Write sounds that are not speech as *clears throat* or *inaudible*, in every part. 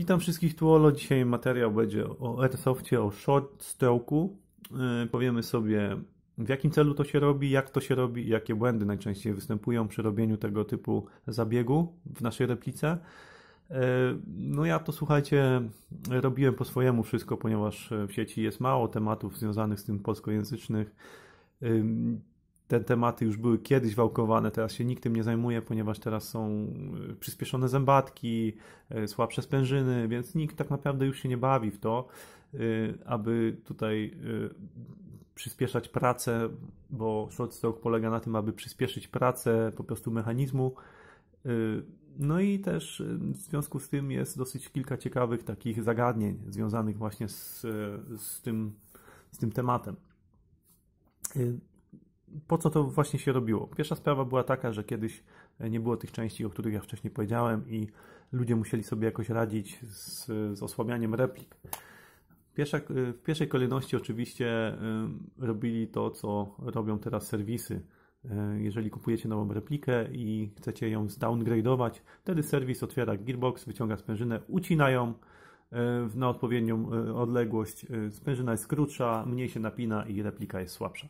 Witam wszystkich tuolo. Dzisiaj materiał będzie o airsoftie, o short stroke'u. Yy, powiemy sobie w jakim celu to się robi, jak to się robi i jakie błędy najczęściej występują przy robieniu tego typu zabiegu w naszej replice. Y, no ja to słuchajcie, robiłem po swojemu wszystko, ponieważ w sieci jest mało tematów związanych z tym polskojęzycznych te tematy już były kiedyś wałkowane, teraz się nikt tym nie zajmuje, ponieważ teraz są e, przyspieszone zębatki, e, słabsze sprężyny, więc nikt tak naprawdę już się nie bawi w to, e, aby tutaj przyspieszać pracę, bo shortstroke polega na tym, aby przyspieszyć pracę po prostu mechanizmu. No i też w związku z tym jest dosyć kilka ciekawych takich zagadnień związanych właśnie z, z, tym, z tym tematem po co to właśnie się robiło? Pierwsza sprawa była taka, że kiedyś e, nie było tych części, o których ja wcześniej powiedziałem, i ludzie musieli sobie jakoś radzić z, z osłabianiem replik. Pierwsza, e, w pierwszej kolejności oczywiście e, robili to, co robią teraz serwisy. Jeżeli kupujecie nową replikę i chcecie ją zdowngrade'ować, wtedy serwis otwiera gearbox, wyciąga sprężynę, ucina ją na odpowiednią odległość. Sprężyna jest krótsza, mniej się napina i replika jest słabsza.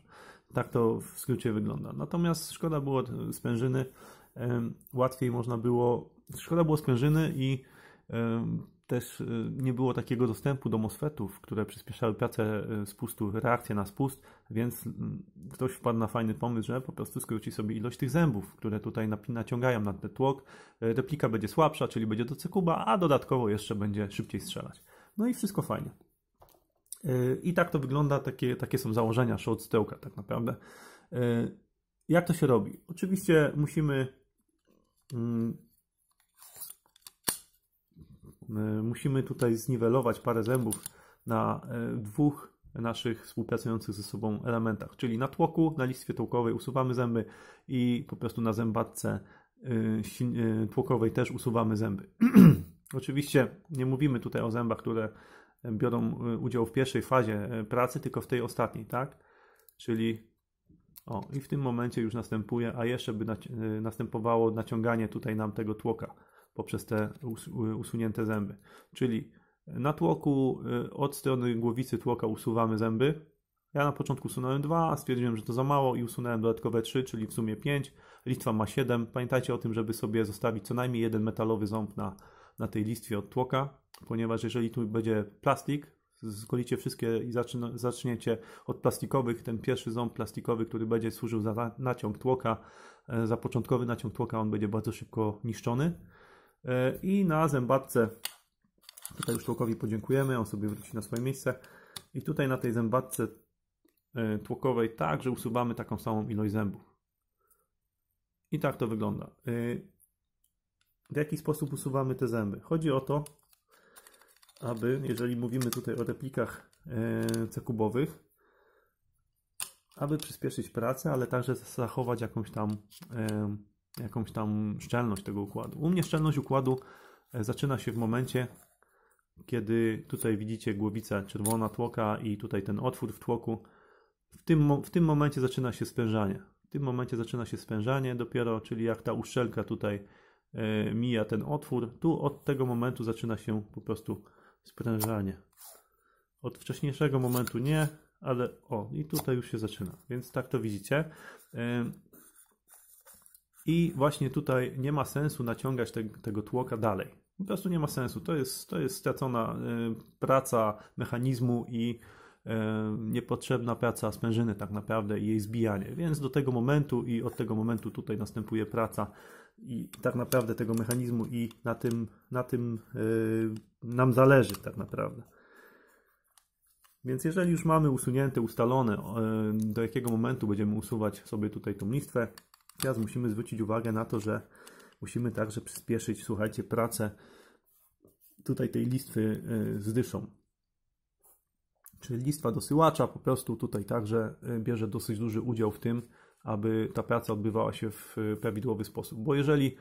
Tak to w skrócie wygląda. Natomiast szkoda było spężyny. łatwiej można było, szkoda było spężyny i też e, nie było takiego dostępu do MOSFETów, które przyspieszały pracę e, spustu, reakcję na spust, więc mm, ktoś wpadł na fajny pomysł, że po prostu skróci sobie ilość tych zębów, które tutaj naciągają na ten tłok. E, replika będzie słabsza, czyli będzie do cekuba, a dodatkowo jeszcze będzie szybciej strzelać. No i wszystko fajnie. Y, I tak to wygląda, takie, takie są założenia short od tak naprawdę. Y, jak to się robi? Oczywiście musimy mm, y, musimy tutaj zniwelować parę zębów na dwóch naszych współpracujących ze sobą elementach, czyli na tłoku, na listwie tłokowej usuwamy zęby i po prostu na zębatce tłokowej też usuwamy zęby. *clears throat* Oczywiście nie mówimy tutaj o zębach, które biorą e, udział w pierwszej fazie e, pracy, tylko w tej ostatniej, tak? Czyli o, i w tym momencie już następuje, a jeszcze by e, następowało naciąganie tutaj nam tego tłoka poprzez te us usunięte zęby. Czyli na tłoku od strony głowicy tłoka usuwamy zęby. Ja na początku usunąłem dwa, stwierdziłem, że to za mało i usunąłem dodatkowe trzy, czyli w sumie pięć. Litwa ma siedem. Pamiętajcie o tym, żeby sobie zostawić co najmniej jeden metalowy ząb na na tej listwie od tłoka, ponieważ jeżeli tu będzie plastik, zgolicie wszystkie i zaczniecie od plastikowych, ten pierwszy ząb plastikowy, który będzie służył za naciąg tłoka, e, za początkowy naciąg tłoka, on będzie bardzo szybko niszczony. E, I na zębatce, tutaj już tłokowi podziękujemy, on sobie wróci na swoje miejsce. I tutaj na tej zębatce e, tłokowej także usuwamy taką samą ilość zębów. I tak to wygląda. W jaki sposób usuwamy te zęby? Chodzi o to, aby, jeżeli mówimy tutaj o replikach e, cekubowych, aby przyspieszyć pracę, ale także zachować jakąś tam, e, jakąś tam szczelność tego układu. U mnie szczelność układu e, zaczyna się w momencie, kiedy tutaj widzicie głowica czerwona tłoka i tutaj ten otwór w tłoku. W tym, w tym momencie zaczyna się spężanie. W tym momencie zaczyna się spężanie dopiero, czyli jak ta uszczelka tutaj E, mija ten otwór. Tu od tego momentu zaczyna się po prostu sprężanie. Od wcześniejszego momentu nie, ale o, i tutaj już się zaczyna. Więc tak to widzicie. E, I właśnie tutaj nie ma sensu naciągać te, tego tłoka dalej. Po prostu nie ma sensu. To jest, to jest stracona e, praca mechanizmu i niepotrzebna praca sprężyny tak naprawdę i jej zbijanie. Więc do tego momentu i od tego momentu tutaj następuje praca i tak naprawdę tego mechanizmu i na tym, na tym yy, nam zależy tak naprawdę. Więc jeżeli już mamy usunięte, ustalone, y, do jakiego momentu będziemy usuwać sobie tutaj tą listwę, teraz musimy zwrócić uwagę na to, że musimy także przyspieszyć, słuchajcie, pracę tutaj tej listwy y, z dyszą. Czyli listwa dosyłacza po prostu tutaj także y, bierze dosyć duży udział w tym, aby ta praca odbywała się w e, prawidłowy sposób. Bo jeżeli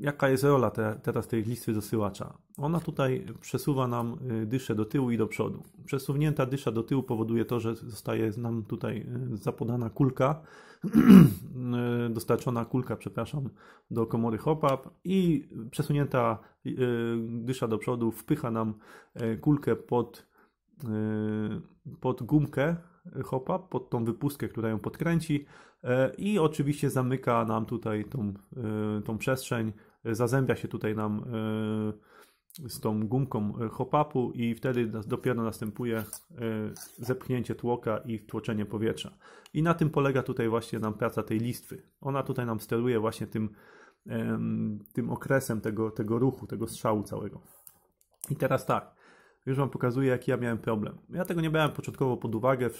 jaka jest rola te, teraz tej listy zasyłacza? Ona tutaj przesuwa nam e, dyszę do tyłu i do przodu. Przesunięta dysza do tyłu powoduje to, że zostaje nam tutaj e, zapodana kulka, *clears throat* dostarczona kulka, przepraszam, do komory hop-up i przesunięta dysza do przodu wpycha nam kulkę pod, pod gumkę, hopa, pod tą wypustkę, która ją podkręci e, i oczywiście zamyka nam tutaj tą, e, tą przestrzeń, zazębia się tutaj nam e, z tą gumką hop-upu i wtedy dopiero następuje zepchnięcie tłoka i wtłoczenie powietrza. I na tym polega tutaj właśnie nam praca tej listwy. Ona tutaj nam steruje właśnie tym, tym okresem tego, tego ruchu, tego strzału całego. I teraz tak, już Wam pokazuję, jaki ja miałem problem. Ja tego nie brałem początkowo pod uwagę,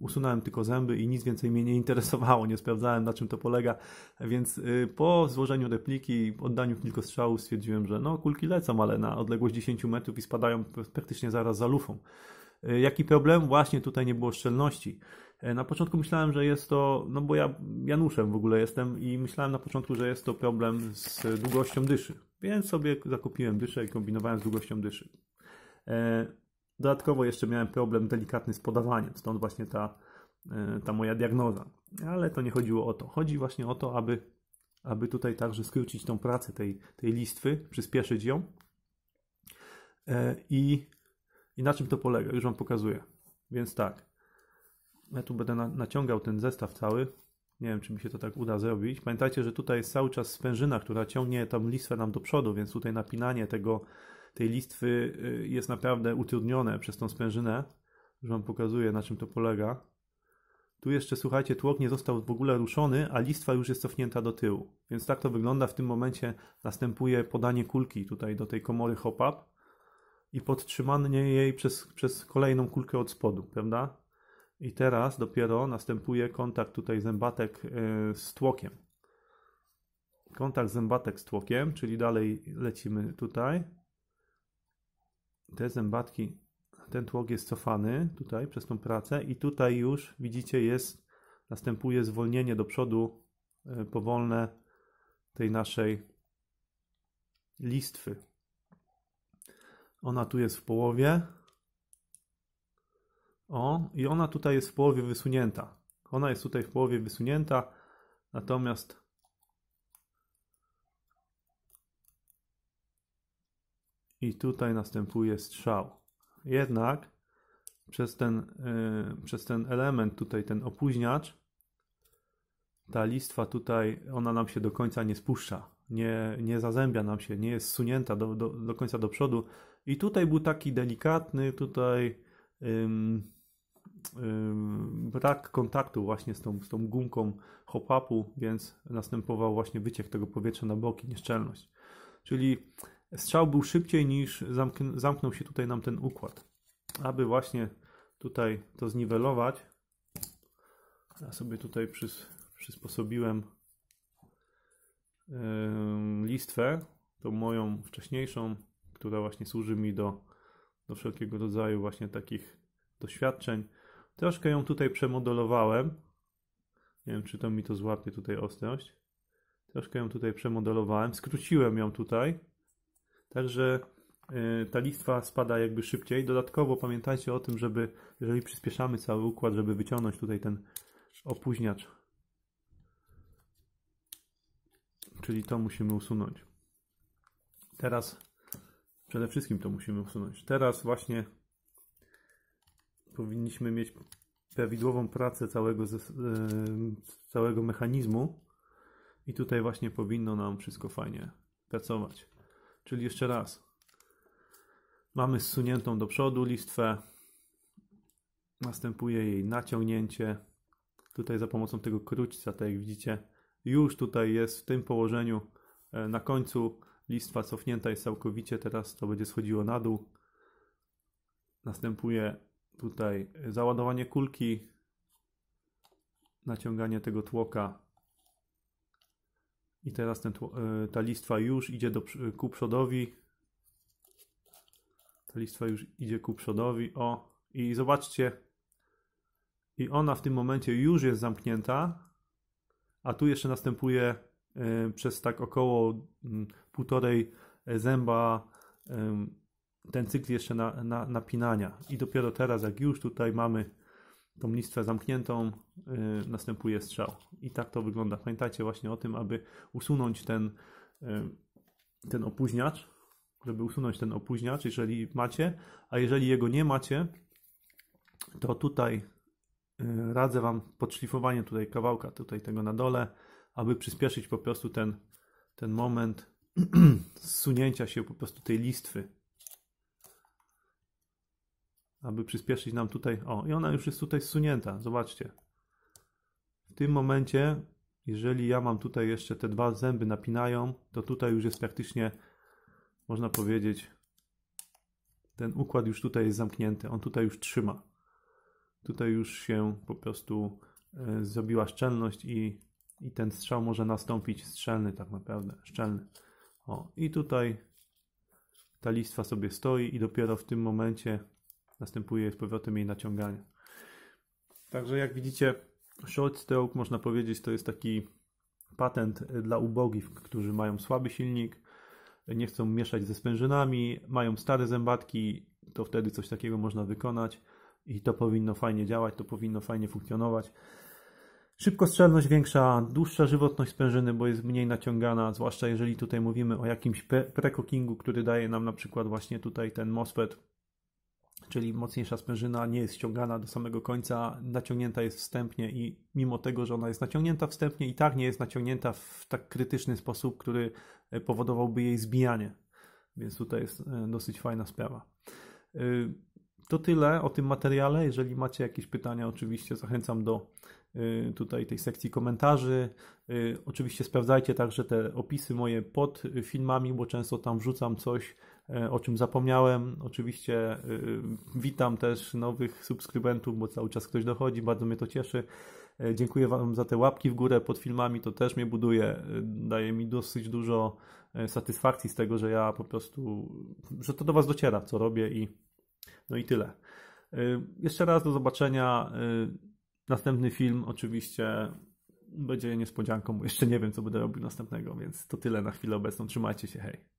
usunąłem tylko zęby i nic więcej mnie nie interesowało, nie sprawdzałem na czym to polega, więc y, po złożeniu repliki i oddaniu kilku strzałów stwierdziłem, że no kulki lecą, ale na odległość 10 metrów i spadają praktycznie zaraz za lufą. Y, jaki problem? Właśnie tutaj nie było szczelności. Y, na początku myślałem, że jest to, no bo ja Januszem w ogóle jestem i myślałem na początku, że jest to problem z długością dyszy. Więc sobie zakupiłem dyszę i kombinowałem z długością dyszy. E, dodatkowo jeszcze miałem problem delikatny z podawaniem, stąd właśnie ta, e, ta moja diagnoza. Ale to nie chodziło o to. Chodzi właśnie o to, aby, aby tutaj także skrócić tą pracę tej, tej listwy, przyspieszyć ją. E, I, I na czym to polega? Już Wam pokazuję. Więc tak, ja tu będę na, naciągał ten zestaw cały. Nie wiem, czy mi się to tak uda zrobić. Pamiętajcie, że tutaj jest cały czas spężyna, która ciągnie tą listwę nam do przodu, więc tutaj napinanie tego, tej listwy y, jest naprawdę utrudnione przez tą sprężynę. że Wam pokazuję, na czym to polega. Tu jeszcze, słuchajcie, tłok nie został w ogóle ruszony, a listwa już jest cofnięta do tyłu. Więc tak to wygląda. W tym momencie następuje podanie kulki tutaj do tej komory hop-up i podtrzymanie jej przez, przez kolejną kulkę od spodu, prawda? I teraz dopiero następuje kontakt tutaj zębatek y, z tłokiem. Kontakt zębatek z tłokiem, czyli dalej lecimy tutaj te zębatki, ten tłok jest cofany tutaj przez tą pracę i tutaj już widzicie jest, następuje zwolnienie do przodu e, powolne tej naszej listwy. Ona tu jest w połowie. O, i ona tutaj jest w połowie wysunięta. Ona jest tutaj w połowie wysunięta, natomiast i tutaj następuje strzał. Jednak przez ten, yy, przez ten element tutaj, ten opóźniacz, ta listwa tutaj, ona nam się do końca nie spuszcza, nie, nie zazębia nam się, nie jest sunięta do, do, do końca do przodu. I tutaj był taki delikatny tutaj ym, ym, brak kontaktu właśnie z tą, z tą gumką hop-upu, więc następował właśnie wyciek tego powietrza na boki, nieszczelność. Czyli strzał był szybciej niż zamknął się tutaj nam ten układ. Aby właśnie tutaj to zniwelować, ja sobie tutaj przys przysposobiłem yy, listwę, tą moją wcześniejszą, która właśnie służy mi do, do wszelkiego rodzaju właśnie takich doświadczeń. Troszkę ją tutaj przemodelowałem. Nie wiem, czy to mi to złapie tutaj ostrość. Troszkę ją tutaj przemodelowałem, skróciłem ją tutaj Także y, ta listwa spada jakby szybciej. Dodatkowo pamiętajcie o tym, żeby jeżeli przyspieszamy cały układ, żeby wyciągnąć tutaj ten opóźniacz, czyli to musimy usunąć. Teraz przede wszystkim to musimy usunąć. Teraz właśnie powinniśmy mieć prawidłową pracę całego, y, całego mechanizmu i tutaj właśnie powinno nam wszystko fajnie pracować. Czyli jeszcze raz. Mamy zsuniętą do przodu listwę. Następuje jej naciągnięcie. Tutaj za pomocą tego króćca, tak jak widzicie, już tutaj jest w tym położeniu e, na końcu listwa cofnięta jest całkowicie. Teraz to będzie schodziło na dół. Następuje tutaj załadowanie kulki, naciąganie tego tłoka i teraz ten, e, ta listwa już idzie do, ku przodowi. Ta listwa już idzie ku przodowi. O, i zobaczcie. I ona w tym momencie już jest zamknięta, a tu jeszcze następuje e, przez tak około mm, półtorej e, zęba ten cykl jeszcze na, na, napinania. I dopiero teraz, jak już tutaj mamy tą listwę zamkniętą y, następuje strzał. I tak to wygląda. Pamiętajcie właśnie o tym, aby usunąć ten, y, ten opóźniacz, żeby usunąć ten opóźniacz, jeżeli macie, a jeżeli jego nie macie, to tutaj y, radzę Wam podszlifowanie tutaj kawałka, tutaj tego na dole, aby przyspieszyć po prostu ten, ten moment *clears throat* zsunięcia się po prostu tej listwy aby przyspieszyć nam tutaj. O, i ona już jest tutaj zsunięta, zobaczcie. W tym momencie, jeżeli ja mam tutaj jeszcze te dwa zęby napinają, to tutaj już jest praktycznie, można powiedzieć, ten układ już tutaj jest zamknięty, on tutaj już trzyma. Tutaj już się po prostu y, zrobiła szczelność i, i ten strzał może nastąpić szczelny, tak naprawdę, szczelny. O, i tutaj ta listwa sobie stoi i dopiero w tym momencie następuje z powrotem jej naciąganie. Także jak widzicie, short stroke można powiedzieć to jest taki patent dla ubogich, którzy mają słaby silnik, nie chcą mieszać ze sprężynami, mają stare zębatki, to wtedy coś takiego można wykonać i to powinno fajnie działać, to powinno fajnie funkcjonować. Szybkostrzelność większa, dłuższa żywotność sprężyny, bo jest mniej naciągana, zwłaszcza jeżeli tutaj mówimy o jakimś pre prekokingu, który daje nam na przykład właśnie tutaj ten MOSFET czyli mocniejsza sprężyna nie jest ściągana do samego końca, naciągnięta jest wstępnie i mimo tego, że ona jest naciągnięta wstępnie i tak nie jest naciągnięta w tak krytyczny sposób, który e, powodowałby jej zbijanie. Więc tutaj jest e, dosyć fajna sprawa. E, to tyle o tym materiale. Jeżeli macie jakieś pytania, oczywiście zachęcam do tutaj tej sekcji komentarzy. Oczywiście sprawdzajcie także te opisy moje pod filmami, bo często tam wrzucam coś, E, o czym zapomniałem. Oczywiście e, e, witam też nowych subskrybentów, bo cały czas ktoś dochodzi, bardzo mnie to cieszy. Dziękuję Wam za te łapki w górę pod filmami, to też mnie buduje, daje mi dosyć dużo satysfakcji z tego, że ja po prostu, że to do Was dociera, co robię i no i tyle. Jeszcze raz do zobaczenia. Następny film oczywiście będzie niespodzianką, bo jeszcze nie wiem, co będę robił następnego, więc to tyle na chwilę obecną. Trzymajcie się, hej.